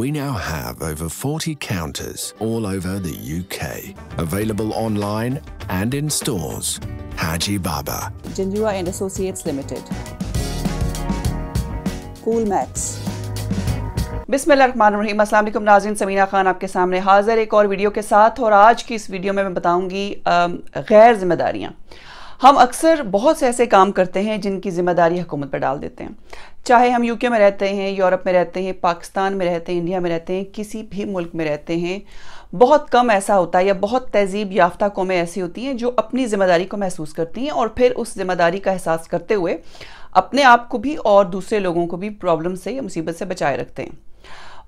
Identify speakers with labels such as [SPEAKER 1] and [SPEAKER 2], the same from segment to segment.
[SPEAKER 1] We now have over 40 counters all over the UK, available online and in stores. Haji Baba. Jinjua and Associates Limited. Cool Max. बिसमीम अल्लाम नाजिन समीना खान आपके सामने हाज़िर एक और video के साथ और आज की इस वीडियो में मैं बताऊंगी गैर जिम्मेदारियाँ हम अक्सर बहुत से ऐसे काम करते हैं जिनकी जिम्मेदारी हुकूमत पर डाल देते हैं चाहे हम यूके में रहते हैं यूरोप में रहते हैं पाकिस्तान में रहते हैं इंडिया में रहते हैं किसी भी मुल्क में रहते हैं बहुत कम ऐसा होता है या बहुत तहजीब याफ्ता कौमें ऐसी होती हैं जो अपनी जिम्मेदारी को महसूस करती हैं और फिर उस जिम्मेदारी का एहसास करते हुए अपने आप को भी और दूसरे लोगों को भी प्रॉब्लम से या मुसीबत से बचाए रखते हैं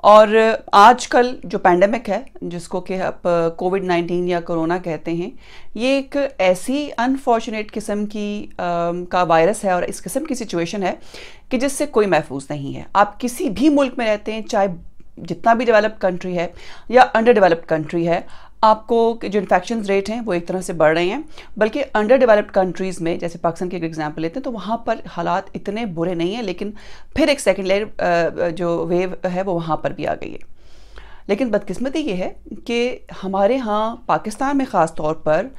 [SPEAKER 1] और आजकल जो पैंडेमिक है जिसको कि आप कोविड नाइन्टीन या कोरोना कहते हैं ये एक ऐसी अनफॉर्चुनेट किस्म की आ, का वायरस है और इस किस्म की सिचुएशन है कि जिससे कोई महफूज नहीं है आप किसी भी मुल्क में रहते हैं चाहे जितना भी डेवलप्ड कंट्री है या अंडर डेवलप्ड कंट्री है आपको जो इन्फेक्शन रेट हैं वो एक तरह से बढ़ रहे हैं बल्कि अंडर डेवलप्ड कंट्रीज़ में जैसे पाकिस्तान के एक एग्जाम्पल लेते हैं तो वहाँ पर हालात इतने बुरे नहीं हैं लेकिन फिर एक सेकेंड लेयर जो वेव है वो वहाँ पर भी आ गई है लेकिन बदकिस्मती ये है कि हमारे यहाँ पाकिस्तान में ख़ास तौर पर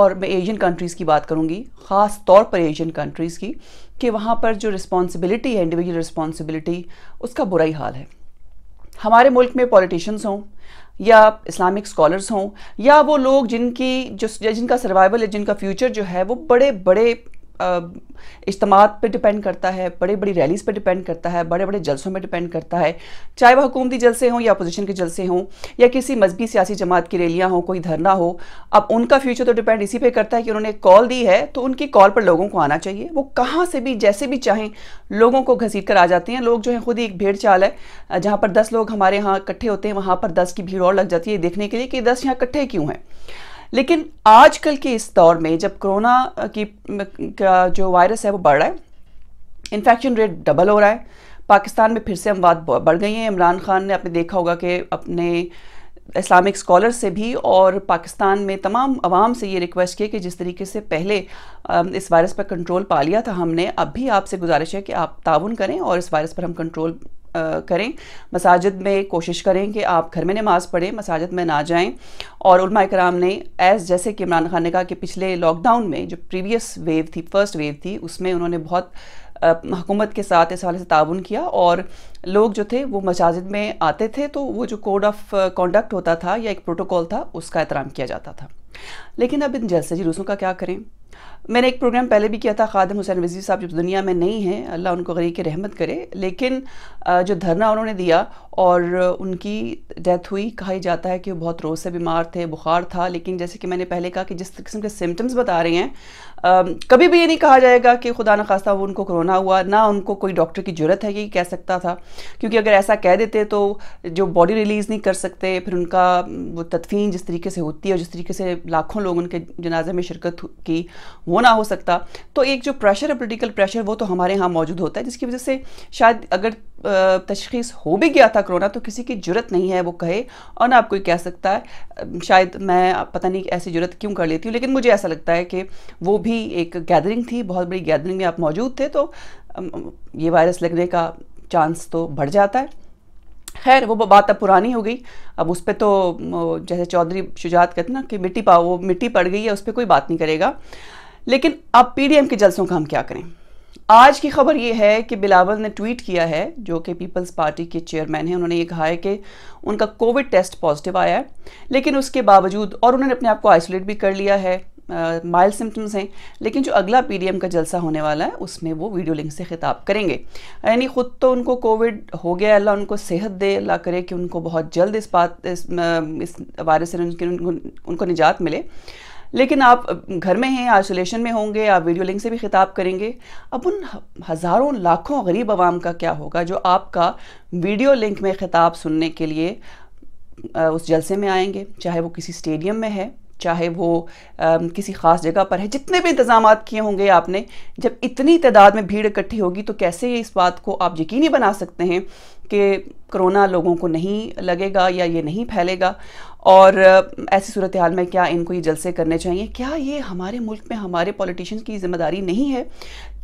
[SPEAKER 1] और मैं एशियन कंट्रीज़ की बात करूँगी ख़ास तौर पर एशियन कंट्रीज़ की कि वहाँ पर जो रिस्पॉन्सिबिलिटी है इंडिविजुअल रिस्पॉन्सिबिलिटी उसका बुरा ही हाल है हमारे मुल्क में पॉलिटिशन्स हों या इस्लामिक स्कॉलर्स हों या वो लोग जिनकी जो जिनका सर्वाइवल है जिनका फ्यूचर जो है वो बड़े बड़े इज्तम पर डिपेंड करता है बड़े बड़ी रैलीज़ पर डिपेंड करता है बड़े बड़े जलसों पर डिपेंड करता है चाहे वह हुकूमती जलसे हों या अपोजिशन के जलसे हों या किसी मजहबी सियासी जमात की रैलियाँ हों कोई धरना हो अब उनका फ्यूचर तो डिपेंड इसी पर करता है कि उन्होंने कॉल दी है तो उनकी कॉल पर लोगों को आना चाहिए वो कहाँ से भी जैसे भी चाहें लोगों को घसीट कर आ जाते हैं लोग जो है खुद ही एक भीड़ चाल है जहाँ पर दस लोग हमारे यहाँ इकट्ठे होते हैं वहाँ पर दस की भीड़ और लग जाती है देखने के लिए कि दस यहाँ इकट्ठे क्यों हैं लेकिन आजकल के इस दौर में जब कोरोना की का जो वायरस है वो बढ़ रहा है इन्फेक्शन रेट डबल हो रहा है पाकिस्तान में फिर से हम बात बढ़ गई हैं इमरान खान ने आपने देखा होगा कि अपने इस्लामिक स्कॉलर से भी और पाकिस्तान में तमाम आवाम से ये रिक्वेस्ट की कि जिस तरीके से पहले इस वायरस पर कंट्रोल पा लिया था हमने अब भी आपसे गुजारिश है कि आप ताउन करें और इस वायरस पर हम कंट्रोल करें मसाजिद में कोशिश करें कि आप घर में नमाज़ पढ़ें मसाजिद में ना जाएं और उलमा कराम ने एज़ जैसे कि इमरान खान ने कहा कि पिछले लॉकडाउन में जो प्रीवियस वेव थी फर्स्ट वेव थी उसमें उन्होंने बहुत हुकूमत के साथ इस हवाले से ताउन किया और लोग जो थे वो मसाजिद में आते थे तो वो जो कोड ऑफ कॉन्डक्ट होता था या एक प्रोटोकॉल था उसका एहतराम किया जाता था लेकिन अब इन जलसे जुलूसों का क्या करें मैंने एक प्रोग्राम पहले भी किया था खादम हुसैन वजीर साहब जो दुनिया में नहीं है अल्लाह उनको गरीब के रहमत करे लेकिन जो धरना उन्होंने दिया और उनकी डेथ हुई कहा ही जाता है कि वो बहुत रोज़ से बीमार थे बुखार था लेकिन जैसे कि मैंने पहले कहा कि जिस किस्म के सिम्टम्स बता रहे हैं आ, कभी भी ये नहीं कहा जाएगा कि खुदा न खास्ता वो उनको कोरोना हुआ ना उनको कोई डॉक्टर की ज़रूरत है ये कह सकता था क्योंकि अगर ऐसा कह देते तो जो बॉडी रिलीज़ नहीं कर सकते फिर उनका वो तदफीन जिस तरीके से होती है और जिस तरीके से लाखों लोग उनके जनाजे में शिरकत की वो ना हो सकता तो एक जो प्रेशर है पोलिटिकल प्रेशर वो तो हमारे यहाँ मौजूद होता है जिसकी वजह से शायद अगर तशखीस हो भी गया था कोरोना तो किसी की जरूरत नहीं है वो कहे और ना आप कोई कह सकता है शायद मैं पता नहीं ऐसी जरूरत क्यों कर लेती हूँ लेकिन मुझे ऐसा लगता है कि वो भी एक गैदरिंग थी बहुत बड़ी गैदरिंग में आप मौजूद थे तो ये वायरस लगने का चांस तो बढ़ जाता है खैर वो बात अब पुरानी हो गई अब उस पर तो जैसे चौधरी शुजात कहते हैं ना कि मिट्टी पाओ वो मिट्टी पड़ गई है उस पर कोई बात नहीं करेगा लेकिन अब पीडीएम के जलसों का हम क्या करें आज की खबर ये है कि बिलावल ने ट्वीट किया है जो कि पीपल्स पार्टी के चेयरमैन हैं उन्होंने ये कहा है कि उनका कोविड टेस्ट पॉजिटिव आया है लेकिन उसके बावजूद और उन्होंने अपने आप को आइसोलेट भी कर लिया है माइल्ड सिम्टम्स हैं लेकिन जो अगला पीडीएम का जलसा होने वाला है उसमें वो वीडियो लिंक से खिताब करेंगे यानी ख़ुद तो उनको कोविड हो गया अल्लाह उनको सेहत दे अल्लाह करे कि उनको बहुत जल्द इस बात इस, इस वायरस से उनको, उनको निजात मिले लेकिन आप घर में हैं आइसोलेशन में होंगे आप वीडियो लिंक से भी खिताब करेंगे अब उन हज़ारों लाखों गरीब आवाम का क्या होगा जो आपका वीडियो लिंक में खिताब सुनने के लिए उस जलसे में आएंगे चाहे वो किसी स्टेडियम में है चाहे वो आ, किसी ख़ास जगह पर है जितने भी इंतजाम किए होंगे आपने जब इतनी तादाद में भीड़ इकट्ठी होगी तो कैसे इस बात को आप यकीनी बना सकते हैं कि कोरोना लोगों को नहीं लगेगा या ये नहीं फैलेगा और ऐसी सूरत हाल में क्या इनको ये जलसे करने चाहिए क्या ये हमारे मुल्क में हमारे पॉलिटिशियंस की जिम्मेदारी नहीं है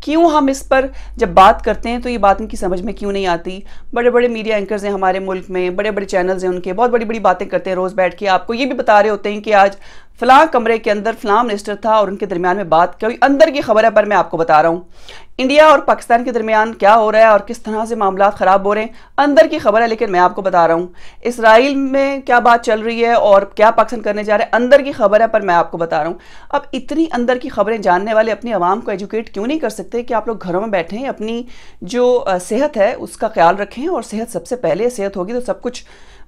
[SPEAKER 1] क्यों हम इस पर जब बात करते हैं तो ये बात इनकी समझ में क्यों नहीं आती बड़े बड़े मीडिया एंकर्स हैं हमारे मुल्क में बड़े बड़े चैनल्स हैं उनके बहुत बड़ी बड़ी बातें करते हैं रोज़ बैठ के आपको ये भी बता रहे होते हैं कि आज फलां कमरे के अंदर फलां मिनिस्टर था और उनके दरमियान में बात कोई अंदर की खबर है पर मैं आपको बता रहा हूँ इंडिया और पाकिस्तान के दरमियान क्या हो रहा है और किस तरह से मामला ख़राब हो रहे हैं अंदर की खबर है लेकिन मैं आपको बता रहा हूँ इसराइल में क्या बात चल रही है और क्या पाकिस्तान करने जा रहे हैं अंदर की खबर है पर मैं आपको बता रहा हूँ अब इतनी अंदर की खबरें जानने वाले अपनी आवाम को एजुकेट क्यों नहीं कर सकते कि आप लोग घरों में बैठें अपनी जो सेहत है उसका ख्याल रखें और सेहत सबसे पहले सेहत होगी तो सब कुछ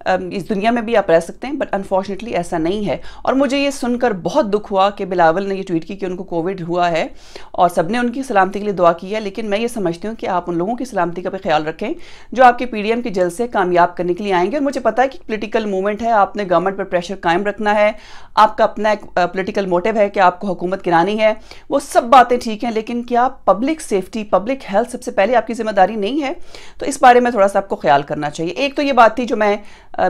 [SPEAKER 1] इस दुनिया में भी आप रह सकते हैं बट अनफॉर्चुनेटली ऐसा नहीं है और मुझे ये सुनकर बहुत दुख हुआ कि बिलावल ने ये ट्वीट की कि उनको कोविड हुआ है और सबने उनकी सलामती के लिए दुआ की है लेकिन मैं ये समझती हूँ कि आप उन लोगों की सलामती का भी ख्याल रखें जो आपके पी डी एम के जलसे कामयाब करने के लिए आएंगे और मुझे पता है कि पोलिटिकल मूवमेंट है आपने गवर्नमेंट पर प्रेशर कायम रखना है आपका अपना एक पोलिटिकल मोटिव है कि आपको हुकूमत गिरानी है वो सब बातें ठीक हैं लेकिन क्या पब्लिक सेफ्टी पब्लिक हेल्थ सबसे पहले आपकी जिम्मेदारी नहीं है तो इस बारे में थोड़ा सा आपको ख्याल करना चाहिए एक तो ये बात थी जो मैं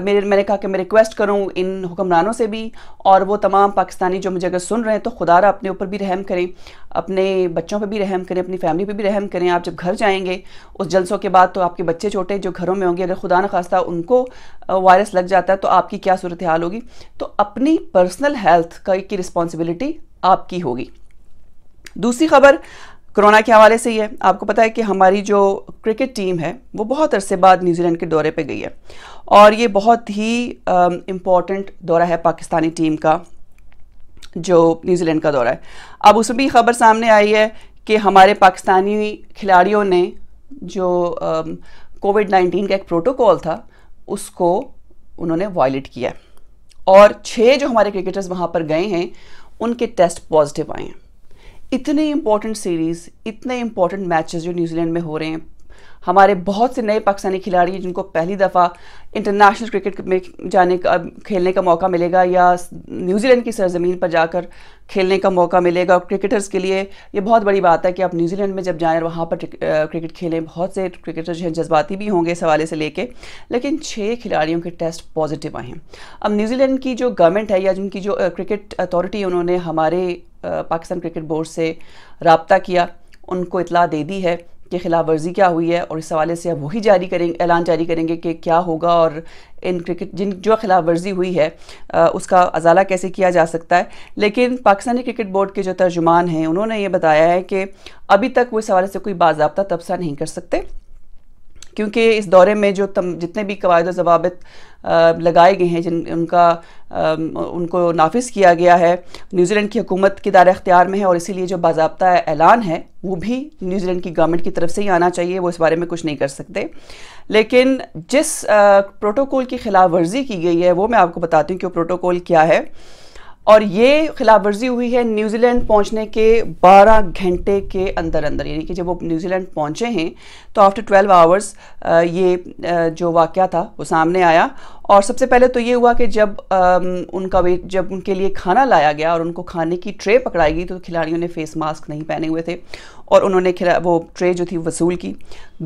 [SPEAKER 1] मेरे मैंने कहा कि मैं रिक्वेस्ट करूँ इन हुक्मरानों से भी और वो तमाम पाकिस्तानी जो मुझे अगर सुन रहे हैं तो खुदा अपने ऊपर भी रहम करें अपने बच्चों पर भी रहम करें अपनी फैमिली पर भी रहम करें आप जब घर जाएंगे उस जलसों के बाद तो आपके बच्चे छोटे जो घरों में होंगे अगर खुदा न खास्ता उनको वायरस लग जाता है तो आपकी क्या सूरत हाल होगी तो अपनी पर्सनल हेल्थ का की रिस्पॉन्सिबिलिटी आपकी होगी दूसरी खबर कोरोना के हवाले से ही है आपको पता है कि हमारी जो क्रिकेट टीम है वो बहुत अरसे बाद न्यूजीलैंड के दौरे पे गई है और ये बहुत ही इम्पॉर्टेंट दौरा है पाकिस्तानी टीम का जो न्यूजीलैंड का दौरा है अब उसमें भी खबर सामने आई है कि हमारे पाकिस्तानी खिलाड़ियों ने जो कोविड नाइन्टीन का एक प्रोटोकॉल था उसको उन्होंने वायलेट किया और छः जो हमारे क्रिकेटर्स वहाँ पर गए हैं उनके टेस्ट पॉजिटिव आए हैं इतने इंपॉर्टेंट सीरीज़ इतने इंपॉर्टेंट मैचेस जो न्यूजीलैंड में हो रहे हैं हमारे बहुत से नए पाकिस्तानी खिलाड़ी हैं जिनको पहली दफ़ा इंटरनेशनल क्रिकेट में जाने का खेलने का मौका मिलेगा या न्यूजीलैंड की सरजमीन पर जाकर खेलने का मौका मिलेगा और क्रिकेटर्स के लिए ये बहुत बड़ी बात है कि आप न्यूजीलैंड में जब जाएँ और वहाँ पर क्रिकेट खेलें बहुत से क्रिकेटर्स जो हैं जज्बाती भी होंगे इस हवाले से लेके लेकिन छः खिलाड़ियों के टेस्ट पॉजिटिव आए हैं अब न्यूजीलैंड की जो गवर्नमेंट है या जिनकी जो क्रिकेट अथॉरिटी उन्होंने हमारे पाकिस्तान क्रिकेट बोर्ड से रबता किया उनको इतला दे दी है की खिलाफ वर्जी क्या हुई है और इस हवाले से अब वही जारी करेंगे ऐलान जारी करेंगे कि क्या होगा और इन क्रिकेट जिन जो खिलाफ वर्जी हुई है आ, उसका अजाला कैसे किया जा सकता है लेकिन पाकिस्तानी क्रिकेट बोर्ड के जो तर्जुमान हैं उन्होंने ये बताया है कि अभी तक वो इस हवाले से कोई बाबा तबसा नहीं कर सकते क्योंकि इस दौरे में जो तम, जितने भी कवायद जवाब लगाए गए हैं जिन उनका आ, उनको नाफिज किया गया है न्यूजीलैंड की हुकूमत के दायरे अख्तियार में है और इसीलिए जो बाबा ऐलान है वो भी न्यूजीलैंड की गवर्नमेंट की तरफ से ही आना चाहिए वो इस बारे में कुछ नहीं कर सकते लेकिन जिस प्रोटोकॉल की खिलाफ वर्जी की गई है वो मैं आपको बताती हूँ कि वो प्रोटोकॉल क्या है और ये खिलाफ वर्जी हुई है न्यूजीलैंड पहुंचने के 12 घंटे के अंदर अंदर यानी कि जब वो न्यूजीलैंड पहुंचे हैं तो आफ्टर 12 आवर्स ये जो वाक़ था वो सामने आया और सबसे पहले तो ये हुआ कि जब आ, उनका वेट जब उनके लिए खाना लाया गया और उनको खाने की ट्रे पकड़ाई गई तो खिलाड़ियों ने फेस मास्क नहीं पहने हुए थे और उन्होंने खिला वो ट्रे जो थी वसूल की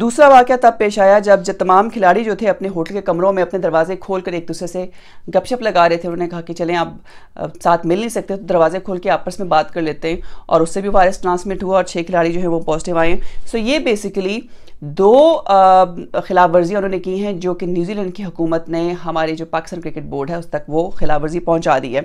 [SPEAKER 1] दूसरा वाक़ तब पेश आया जब जब तमाम खिलाड़ी जो थे अपने होटल के कमरों में अपने दरवाजे खोल कर एक दूसरे से गपशप लगा रहे थे उन्होंने कहा कि चलें आप साथ मिल नहीं सकते तो दरवाजे खोल के आपस में बात कर लेते हैं और उससे भी वायरस ट्रांसमिट हुआ और छः खिलाड़ी जो है वो पॉजिटिव आए सो ये बेसिकली दो खिलाफ वर्जियाँ उन्होंने की हैं जो कि न्यूजीलैंड की हुकूमत ने हमारे जो पाकिस्तान क्रिकेट बोर्ड है उस तक वो खिलाफ वर्जी पहुँचा दी है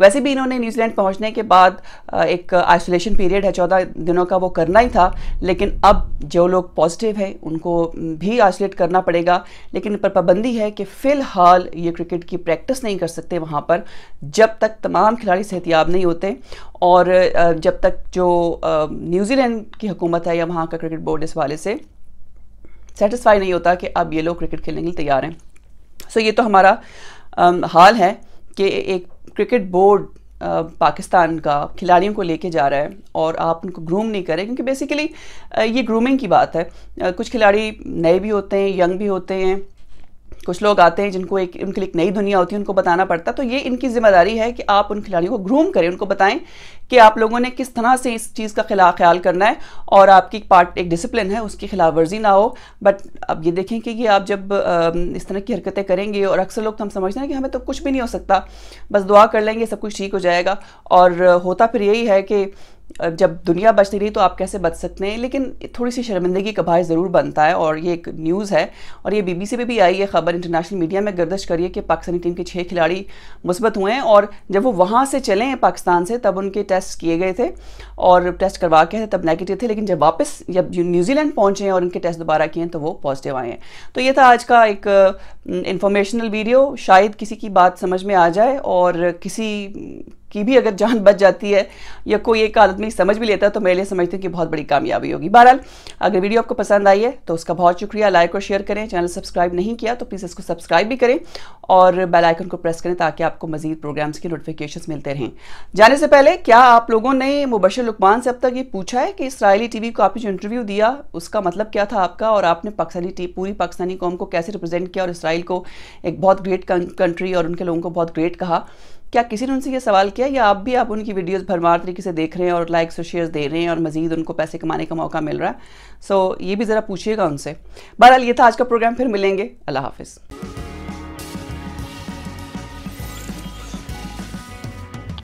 [SPEAKER 1] वैसे भी इन्होंने न्यूजीलैंड पहुँचने के बाद एक आइसोलेशन पीरियड है चौदह दिनों का वो करना ही था लेकिन अब जो लोग पॉजिटिव हैं उनको भी आइसोलेट करना पड़ेगा लेकिन पर पाबंदी है कि फ़िलहाल ये क्रिकेट की प्रैक्टिस नहीं कर सकते वहाँ पर जब तक तमाम खिलाड़ी सेहतियाब नहीं होते और जब तक जो न्यूजीलैंड की हुकूमत है या वहाँ का क्रिकेट बोर्ड इस वाले से सेटिस्फाई नहीं होता कि अब ये लोग क्रिकेट खेलने के लिए तैयार हैं सो so, ये तो हमारा um, हाल है कि एक क्रिकेट बोर्ड पाकिस्तान का खिलाड़ियों को लेके जा रहा है और आप उनको ग्रूम नहीं करें क्योंकि बेसिकली ये ग्रूमिंग की बात है कुछ खिलाड़ी नए भी होते हैं यंग भी होते हैं कुछ लोग आते हैं जिनको एक उनके लिए एक नई दुनिया होती है उनको बताना पड़ता है तो ये इनकी जिम्मेदारी है कि आप उन खिलाड़ियों को ग्रूम करें उनको बताएं कि आप लोगों ने किस तरह से इस चीज़ का खिला ख्याल करना है और आपकी पार्ट एक डिसिप्लिन है उसकी खिलाफ वर्जी ना हो बट अब ये देखें कि ये आप जब इस तरह की हरकतें करेंगे और अक्सर लोग तो हम समझते हैं कि हमें तो कुछ भी नहीं हो सकता बस दुआ कर लेंगे सब कुछ ठीक हो जाएगा और होता फिर यही है कि जब दुनिया बचती रही तो आप कैसे बच सकते हैं लेकिन थोड़ी सी शर्मिंदगी का भाई ज़रूर बनता है और ये एक न्यूज़ है और ये बीबीसी पे भी आई है खबर इंटरनेशनल मीडिया में गर्दश करिए कि पाकिस्तानी टीम के छः खिलाड़ी मुस्बत हुए हैं और जब वो वहाँ से चले हैं पाकिस्तान से तब उनके टेस्ट किए गए थे और टेस्ट करवा के थे तब नेगेटिव थे लेकिन जब वापस जब न्यूजीलैंड पहुँचे और उनके टेस्ट दोबारा किए हैं तो वो पॉजिटिव आए हैं तो ये था आज का एक इंफॉर्मेशनल वीडियो शायद किसी की बात समझ में आ जाए और किसी की भी अगर जान बच जाती है या कोई एक आदमी समझ भी लेता है तो मेरे लिए समझते हैं कि बहुत बड़ी कामयाबी होगी बहरहाल अगर वीडियो आपको पसंद आई है तो उसका बहुत शुक्रिया लाइक और शेयर करें चैनल सब्सक्राइब नहीं किया तो प्लीज़ इसको सब्सक्राइब भी करें और बेल आइकन को प्रेस करें ताकि आपको मजीद प्रोग्राम्स की नोटिफिकेशन मिलते रहें जाने से पहले क्या आप लोगों ने मुबशर लुकमान से अब तक ये पूछा है कि इसराइली वी को आपने जो इंटरव्यू दिया उसका मतलब क्या था आपका और आपने पाकिस्तानी टी पूरी पाकिस्तानी कौम को कैसे रिप्रेजेंट किया और इसराइल को एक बहुत ग्रेट कंट्री और उनके लोगों को बहुत ग्रेट कहा क्या किसी ने उनसे ये सवाल किया या आप भी आप उनकी वीडियोस भरमार तरीके से देख रहे हैं और लाइक्स और शेयर्स दे रहे हैं और मजीद उनको पैसे कमाने का मौका मिल रहा है सो so, ये भी ज़रा पूछिएगा उनसे बहरहाल ये था आज का प्रोग्राम फिर मिलेंगे अल्लाह हाफिज़